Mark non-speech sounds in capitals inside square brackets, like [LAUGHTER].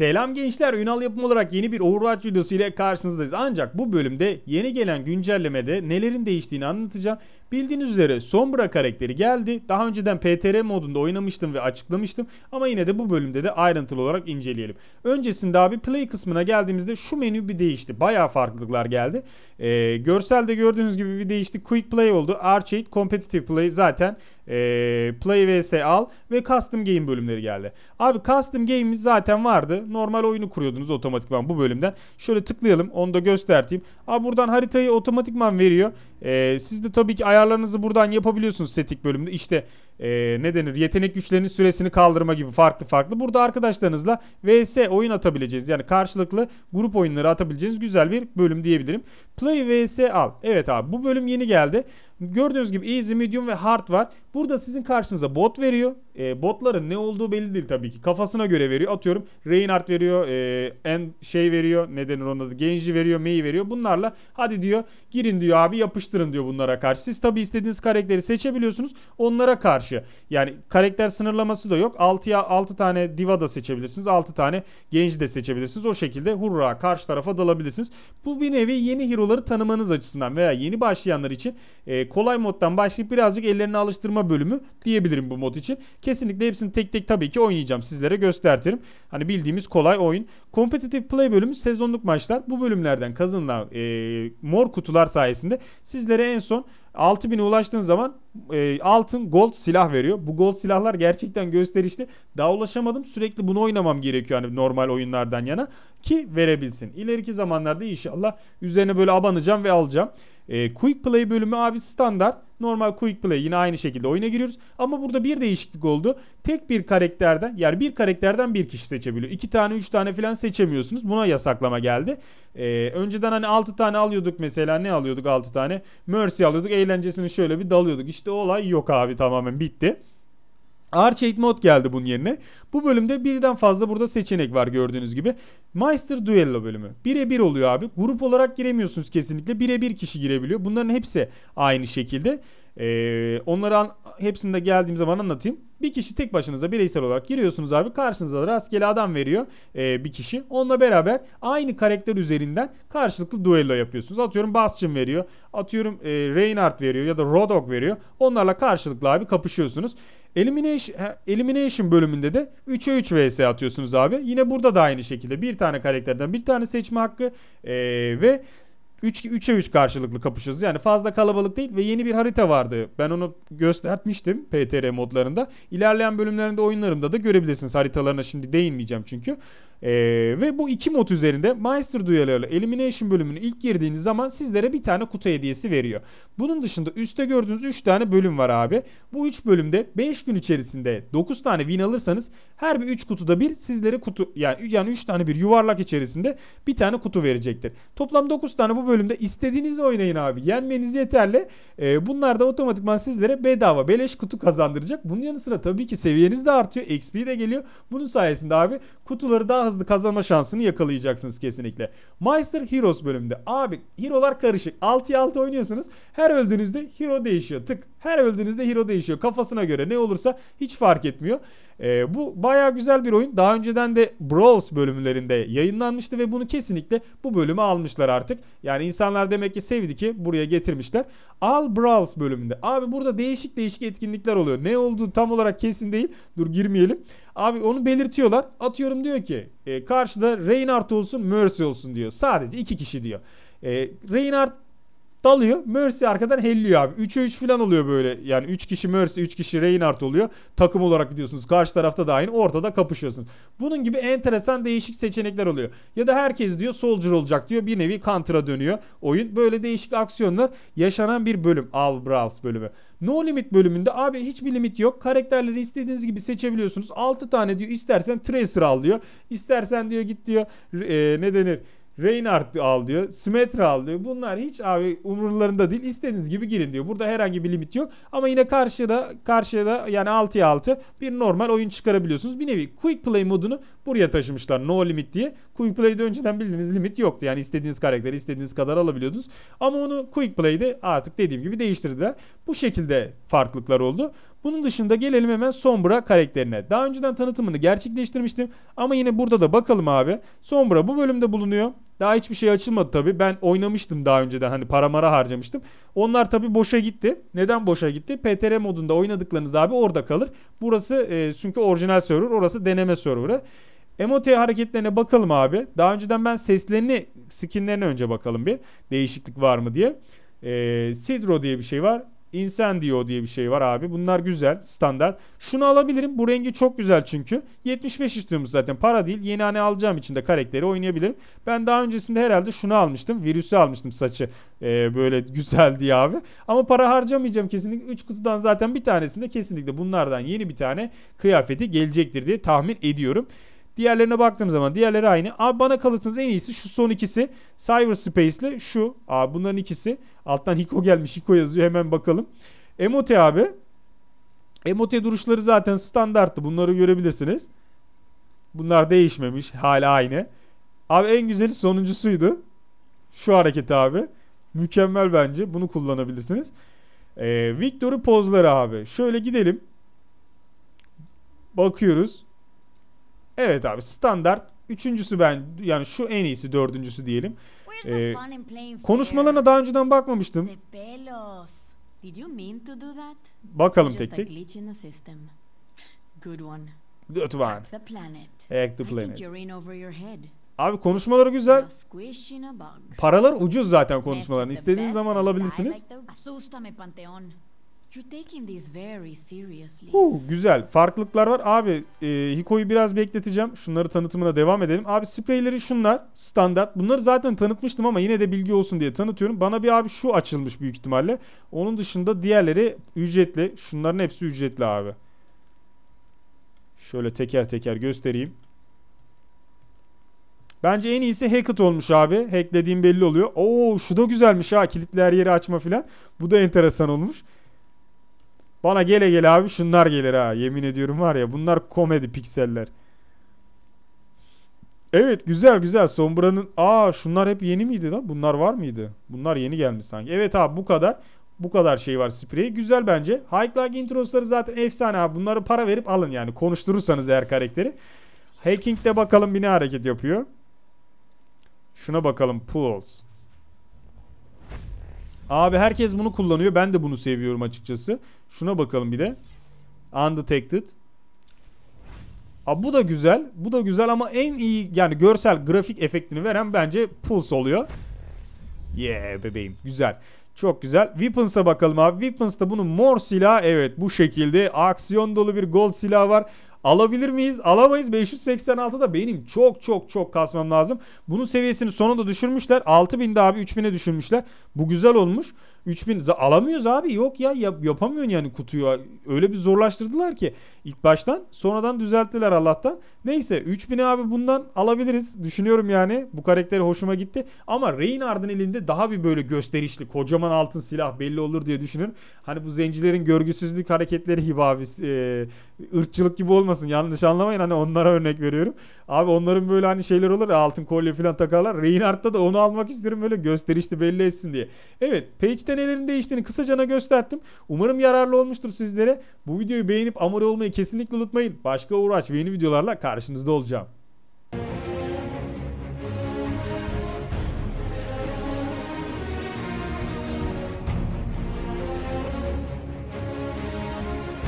Selam gençler, Ünal yapım olarak yeni bir Overwatch videosu ile karşınızdayız. Ancak bu bölümde yeni gelen güncellemede nelerin değiştiğini anlatacağım Bildiğiniz üzere Sombra karakteri geldi. Daha önceden PTR modunda oynamıştım ve açıklamıştım. Ama yine de bu bölümde de ayrıntılı olarak inceleyelim. Öncesinde abi play kısmına geldiğimizde şu menü bir değişti. Bayağı farklılıklar geldi. Ee, görselde gördüğünüz gibi bir değişti. Quick play oldu. Arcade Competitive Play zaten e, Play vs al ve Custom Game bölümleri geldi. Abi Custom Game'imiz zaten vardı. Normal oyunu kuruyordunuz otomatikman bu bölümden. Şöyle tıklayalım onu da gösterteyim. Abi buradan haritayı otomatikman veriyor. E, siz de tabii ki ayarlarınızı buradan yapabiliyorsunuz statik bölümünde. İşte e, ne denir yetenek güçlerinin süresini kaldırma gibi farklı farklı. Burada arkadaşlarınızla vs oyun atabileceğiniz yani karşılıklı grup oyunları atabileceğiniz güzel bir bölüm diyebilirim. Play vs al. Evet abi bu bölüm yeni geldi. Gördüğünüz gibi easy, medium ve hard var. Burada sizin karşınıza bot veriyor. E, botların ne olduğu belli değil tabii ki. Kafasına göre veriyor. Atıyorum Reinhardt veriyor. E, en şey veriyor. Ne denir ona da? Genji veriyor. Mei veriyor. Bunlarla hadi diyor girin diyor abi yapıştırın diyor bunlara karşı. Siz tabii istediğiniz karakteri seçebiliyorsunuz. Onlara karşı karşı. Yani karakter sınırlaması da yok. 6'ya 6 tane diva da seçebilirsiniz. 6 tane genci de seçebilirsiniz. O şekilde hurra karşı tarafa dalabilirsiniz. Bu bir nevi yeni hero'ları tanımanız açısından veya yeni başlayanlar için e, kolay moddan başlayıp birazcık ellerini alıştırma bölümü diyebilirim bu mod için. Kesinlikle hepsini tek tek tabii ki oynayacağım. Sizlere göstertirim. Hani bildiğimiz kolay oyun. Competitive Play bölümü sezonluk maçlar. Bu bölümlerden kazanılan e, mor kutular sayesinde sizlere en son 6000'e ulaştığın zaman e, altın gold silah veriyor. Bu gold silahlar gerçekten gösterişli. Daha ulaşamadım. Sürekli bunu oynamam gerekiyor hani normal oyunlardan yana ki verebilsin. İleriki zamanlarda inşallah üzerine böyle abanacağım ve alacağım. E, quick play bölümü abi standart Normal quick play yine aynı şekilde oyuna giriyoruz. Ama burada bir değişiklik oldu. Tek bir karakterden yani bir karakterden bir kişi seçebiliyor. İki tane üç tane falan seçemiyorsunuz. Buna yasaklama geldi. Ee, önceden hani altı tane alıyorduk mesela. Ne alıyorduk altı tane? Mercy alıyorduk. Eğlencesini şöyle bir dalıyorduk. İşte olay yok abi tamamen bitti. Arcade mod geldi bunun yerine. Bu bölümde birden fazla burada seçenek var gördüğünüz gibi. Meister Duello bölümü. Birebir oluyor abi. Grup olarak giremiyorsunuz kesinlikle. Birebir kişi girebiliyor. Bunların hepsi aynı şekilde. Ee, onları hepsinde geldiğim zaman anlatayım. Bir kişi tek başınıza bireysel olarak giriyorsunuz abi. Karşınıza rastgele adam veriyor e, bir kişi. Onunla beraber aynı karakter üzerinden karşılıklı duello yapıyorsunuz. Atıyorum Bastion veriyor. Atıyorum e, Reinhardt veriyor ya da Rodok veriyor. Onlarla karşılıklı abi kapışıyorsunuz. Elimination, elimination bölümünde de 3'e 3 vs atıyorsunuz abi. Yine burada da aynı şekilde bir tane karakterden bir tane seçme hakkı ee, ve 3 3'e 3 karşılıklı kapışıyoruz. Yani fazla kalabalık değil ve yeni bir harita vardı. Ben onu göstermiştim PTR modlarında. İlerleyen bölümlerinde oyunlarımda da görebilirsiniz. Haritalarına şimdi değinmeyeceğim çünkü. Ee, ve bu iki mod üzerinde Master Duel'ı Elimination bölümünü ilk girdiğiniz zaman sizlere bir tane kutu hediyesi veriyor. Bunun dışında üstte gördüğünüz 3 tane bölüm var abi. Bu 3 bölümde 5 gün içerisinde 9 tane win alırsanız her bir 3 kutuda bir sizlere kutu yani yani tane bir yuvarlak içerisinde bir tane kutu verecektir. Toplam 9 tane bu bölümde istediğiniz oynayın abi. Yenmeniz yeterli. Ee, bunlar da otomatikman sizlere bedava beleş kutu kazandıracak. Bunun yanı sıra tabii ki seviyeniz de artıyor. XP de geliyor. Bunun sayesinde abi kutuları daha hızlı kazanma şansını yakalayacaksınız kesinlikle. Meister Heroes bölümünde. Abi hero'lar karışık. 6'ya 6 oynuyorsunuz. Her öldüğünüzde hero değişiyor. Tık. Her öldüğünüzde hero değişiyor. Kafasına göre ne olursa hiç fark etmiyor. E, bu baya güzel bir oyun. Daha önceden de Brawls bölümlerinde yayınlanmıştı ve bunu kesinlikle bu bölüme almışlar artık. Yani insanlar demek ki sevdi ki buraya getirmişler. Al Brawls bölümünde. Abi burada değişik değişik etkinlikler oluyor. Ne olduğu tam olarak kesin değil. Dur girmeyelim. Abi onu belirtiyorlar. Atıyorum diyor ki e, karşıda Reinhardt olsun Mercy olsun diyor. Sadece iki kişi diyor. E, Reinhardt Dalıyor. Mercy arkadan helliyor abi. 3'e 3 falan oluyor böyle. Yani 3 kişi Mercy, 3 kişi Reinhardt oluyor. Takım olarak gidiyorsunuz. Karşı tarafta da aynı. Ortada kapışıyorsunuz. Bunun gibi enteresan değişik seçenekler oluyor. Ya da herkes diyor soldier olacak diyor. Bir nevi counter'a dönüyor oyun. Böyle değişik aksiyonlar yaşanan bir bölüm. Al Braus bölümü. No Limit bölümünde abi hiçbir limit yok. Karakterleri istediğiniz gibi seçebiliyorsunuz. 6 tane diyor istersen Tracer al diyor. İstersen diyor git diyor e, ne denir Reinhardt al diyor. Smetra al diyor. Bunlar hiç abi umurlarında değil. İstediğiniz gibi girin diyor. Burada herhangi bir limit yok. Ama yine karşıda karşıda yani 6'ya 6 bir normal oyun çıkarabiliyorsunuz. Bir nevi quick play modunu buraya taşımışlar. No limit diye. Quick play'de önceden bildiğiniz limit yoktu. Yani istediğiniz karakteri istediğiniz kadar alabiliyordunuz. Ama onu quick play'de artık dediğim gibi değiştirdiler. Bu şekilde farklılıklar oldu. Bunun dışında gelelim hemen Sombra karakterine. Daha önceden tanıtımını gerçekleştirmiştim ama yine burada da bakalım abi. Sombra bu bölümde bulunuyor. Daha hiçbir şey açılmadı tabii. Ben oynamıştım daha önceden hani para mara harcamıştım. Onlar tabii boşa gitti. Neden boşa gitti? PTR modunda oynadıklarınız abi orada kalır. Burası e, çünkü orijinal server. Orası deneme serverı. MOT hareketlerine bakalım abi. Daha önceden ben seslerini, skinlerini önce bakalım bir. Değişiklik var mı diye. E, Sidro diye bir şey var. Incendio diye bir şey var abi. Bunlar güzel, standart. Şunu alabilirim. Bu rengi çok güzel çünkü. 75 istiyormuş zaten. Para değil. Yeni hane alacağım için de karakteri oynayabilirim. Ben daha öncesinde herhalde şunu almıştım. Virüsü almıştım saçı. Ee, böyle [LAUGHS] güzel diye abi. Ama para harcamayacağım kesinlikle. 3 kutudan zaten bir tanesinde kesinlikle bunlardan yeni bir tane kıyafeti gelecektir diye tahmin ediyorum. Diğerlerine baktığım zaman diğerleri aynı. Abi bana kalırsanız en iyisi şu son ikisi. Cyberspace ile şu. Abi bunların ikisi. Alttan Hiko gelmiş. Hiko yazıyor. Hemen bakalım. Emote abi. Emote duruşları zaten standarttı. Bunları görebilirsiniz. Bunlar değişmemiş. Hala aynı. Abi en güzeli sonuncusuydu. Şu hareket abi. Mükemmel bence. Bunu kullanabilirsiniz. Ee, Victor'u pozları abi. Şöyle gidelim. Bakıyoruz. Evet abi standart. Üçüncüsü ben yani şu en iyisi dördüncüsü diyelim. Ee, konuşmalarına daha önceden bakmamıştım. Bakalım tek tek. Good one. planet. Hack the planet. Abi konuşmaları güzel. Paralar ucuz zaten konuşmaların. İstediğiniz zaman alabilirsiniz. Huu, güzel. Farklılıklar var. Abi e, Hiko'yu biraz bekleteceğim. Şunları tanıtımına devam edelim. Abi spreyleri şunlar. Standart. Bunları zaten tanıtmıştım ama yine de bilgi olsun diye tanıtıyorum. Bana bir abi şu açılmış büyük ihtimalle. Onun dışında diğerleri ücretli. Şunların hepsi ücretli abi. Şöyle teker teker göstereyim. Bence en iyisi Hackett olmuş abi. Hacklediğim belli oluyor. Oo şu da güzelmiş ha. Kilitli her yeri açma filan. Bu da enteresan olmuş. Bana gele gele abi şunlar gelir ha. Yemin ediyorum var ya bunlar komedi pikseller. Evet güzel güzel. Sombra'nın aa şunlar hep yeni miydi lan? Bunlar var mıydı? Bunlar yeni gelmiş sanki. Evet abi bu kadar. Bu kadar şey var Sprey Güzel bence. High Lag introsları zaten efsane abi. Bunları para verip alın yani. Konuşturursanız eğer karakteri. Hacking'de bakalım bir ne hareket yapıyor. Şuna bakalım. Pulls. Abi herkes bunu kullanıyor. Ben de bunu seviyorum açıkçası. Şuna bakalım bir de. Undetected. Aa, bu da güzel. Bu da güzel ama en iyi yani görsel grafik efektini veren bence Pulse oluyor. Yeah bebeğim. Güzel. Çok güzel. Weapons'a bakalım abi. Weapons'ta bunun mor silah, evet bu şekilde. Aksiyon dolu bir gold silahı var. Alabilir miyiz? Alamayız. 586'da benim çok çok çok kasmam lazım. Bunun seviyesini sonunda düşürmüşler. 6000'de abi 3000'e düşürmüşler. Bu güzel olmuş. 3000 alamıyoruz abi yok ya yap, yapamıyorsun yani kutuyu öyle bir zorlaştırdılar ki ilk baştan sonradan düzelttiler Allah'tan. Neyse 3000 abi bundan alabiliriz düşünüyorum yani bu karakteri hoşuma gitti ama Reynard'ın elinde daha bir böyle gösterişli kocaman altın silah belli olur diye düşünüyorum. Hani bu zencilerin görgüsüzlük hareketleri gibi abi e, ırkçılık gibi olmasın yanlış anlamayın hani onlara örnek veriyorum. Abi onların böyle hani şeyler olur ya altın kolye falan takarlar. Reynard'da da onu almak isterim böyle gösterişli belli etsin diye. Evet Page'den nelerin değiştiğini kısacana gösterdim. Umarım yararlı olmuştur sizlere. Bu videoyu beğenip amore olmayı kesinlikle unutmayın. Başka uğraş ve yeni videolarla karşınızda olacağım.